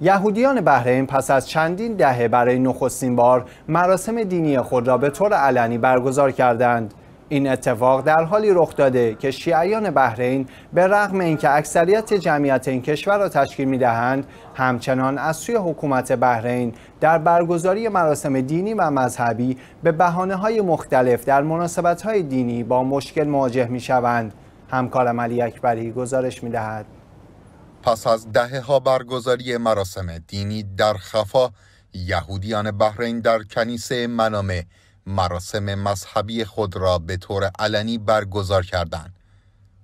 یهودیان بحرین پس از چندین دهه برای نخستین بار مراسم دینی خود را به طور علنی برگزار کردند. این اتفاق در حالی رخ داده که شیعیان بحرین به رغم اینکه اکثریت جمعیت این کشور را تشکیل می دهند همچنان از سوی حکومت بحرین در برگزاری مراسم دینی و مذهبی به بحانه های مختلف در مناسبت های دینی با مشکل مواجه می شوند همکارم علی اکبری گزارش می دهد پس از دهه ها برگزاری مراسم دینی در خفا یهودیان بحرین در کنیسه منامه مراسم مذهبی خود را به طور علنی برگزار کردند.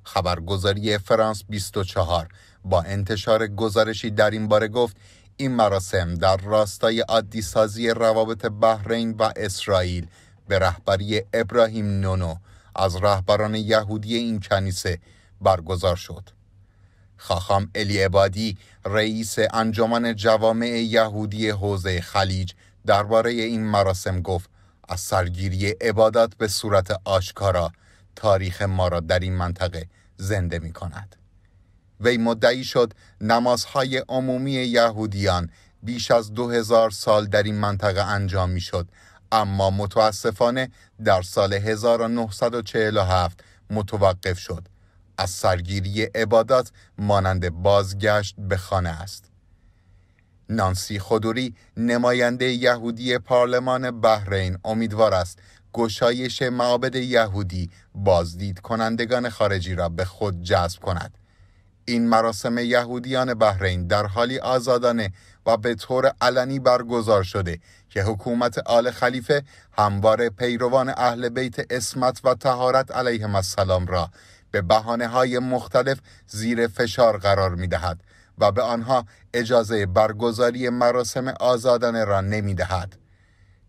خبرگزاری فرانس 24 با انتشار گزارشی در این باره گفت این مراسم در راستای عادی روابط بحرین و اسرائیل به رهبری ابراهیم نونو از رهبران یهودی این کنیسه برگزار شد. خاخام الی عبادی رئیس انجمن جوامع یهودی حوزه خلیج درباره این مراسم گفت از سرگیری عبادات به صورت آشکارا تاریخ ما را در این منطقه زنده می کند. وی مدعی شد نمازهای عمومی یهودیان بیش از دو هزار سال در این منطقه انجام می شد اما متاسفانه در سال 1947 متوقف شد از سرگیری عبادات مانند بازگشت به خانه است. نانسی خدوری، نماینده یهودی پارلمان بحرین امیدوار است گشایش معابد یهودی بازدید کنندگان خارجی را به خود جذب کند. این مراسم یهودیان بحرین در حالی آزادانه و به طور علنی برگزار شده که حکومت آل خلیفه همواره پیروان اهل بیت اسمت و تهارت علیه السلام را به بحانه های مختلف زیر فشار قرار می دهد و به آنها اجازه برگزاری مراسم آزادانه را نمی دهد.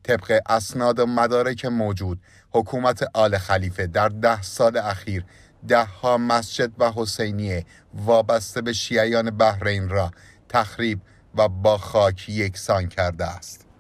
طبق اسناد و مدارک موجود حکومت آل خلیفه در ده سال اخیر دهها مسجد و حسینیه وابسته به شیعیان بحرین را تخریب و با خاک یکسان کرده است